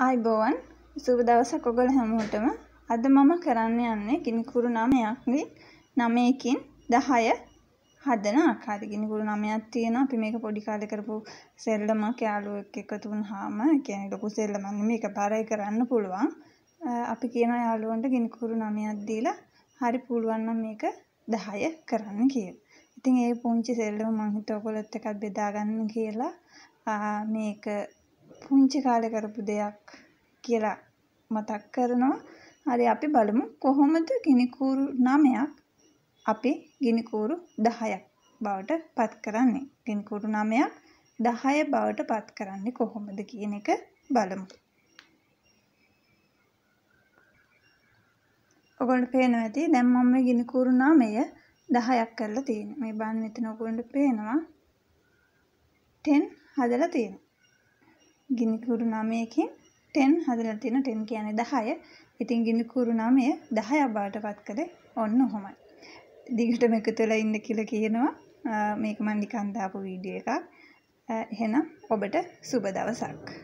ආයිබෝවන් සුබ දවසක් ඔගොල හැමෝටම අද මම කරන්න යන්නේ ගිනිකුරු නමයක්ගේ නමයකින් දහය හදන ආකාරය ගිනිකුරු නමයක් තියෙන අපි මේක පොඩි කාලේ කරපු සෙල්ලමක් යාළුවෙක් එකතු වුනහම කියන්නේ ලොකු සෙල්ලමක් මේක පාරයි කරන්න පුළුවන් අපි කියන යාළුවන්ට ගිනිකුරු නමයක් දීලා හරි පුළුවන් නම් මේක 10 කරන්න කියලා. ඉතින් ඒ පුංචි සෙල්ලම මම හිතුවා ඔයගොල්ලොත් එකක් බෙදාගන්න කියලා මේක පුංචි කාලේ කරපු දෙයක් කියලා මතක් කරනවා. හරි අපි බලමු කොහොමද ගිනිකූරු 9ක් අපි ගිනිකූරු 10ක් බවට පත් කරන්නේ. ගිනිකූරු 9ක් 10 බවට පත් කරන්නේ කොහොමද කියන එක බලමු. ඔගොල්ලන්ට පේනවා ඇති දැන් මම මේ ගිනිකූරු 9 10ක් කරලා තියෙනවා. මේ බලන්න මෙතන ඔගොල්ලන්ට පේනවා 10 හදලා තියෙනවා. ගිනිකුරු නමයකින් ටෙන් හදලා තියෙන ටෙන් කියන්නේ 10. ඉතින් ගිනිකුරු නමය 10ක් බාටපත් කළේ ඔන්න ඔහොමයි. දිගටම එකතු වෙලා ඉන්න කියලා කියනවා. මේක මම නිකන් දාපු වීඩියෝ එකක්. එහෙනම් ඔබට සුබ දවසක්.